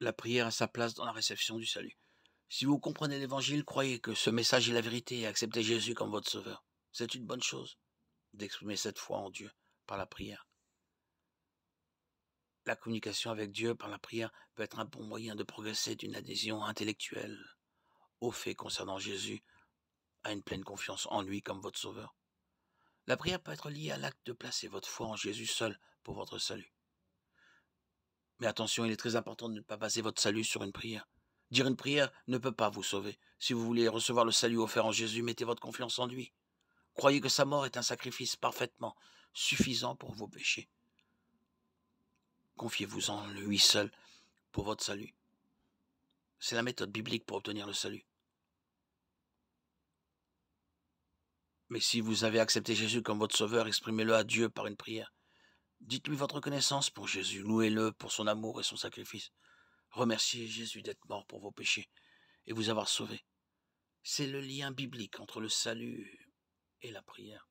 la prière a sa place dans la réception du salut. Si vous comprenez l'Évangile, croyez que ce message est la vérité et acceptez Jésus comme votre Sauveur. C'est une bonne chose d'exprimer cette foi en Dieu par la prière. La communication avec Dieu par la prière peut être un bon moyen de progresser d'une adhésion intellectuelle aux faits concernant Jésus à une pleine confiance en lui comme votre Sauveur. La prière peut être liée à l'acte de placer votre foi en Jésus seul pour votre salut. Mais attention, il est très important de ne pas baser votre salut sur une prière. Dire une prière ne peut pas vous sauver. Si vous voulez recevoir le salut offert en Jésus, mettez votre confiance en lui. Croyez que sa mort est un sacrifice parfaitement suffisant pour vos péchés. Confiez-vous en lui seul pour votre salut. C'est la méthode biblique pour obtenir le salut. Mais si vous avez accepté Jésus comme votre sauveur, exprimez-le à Dieu par une prière. Dites-lui votre connaissance pour Jésus, louez-le pour son amour et son sacrifice. Remerciez Jésus d'être mort pour vos péchés et vous avoir sauvé. C'est le lien biblique entre le salut et la prière.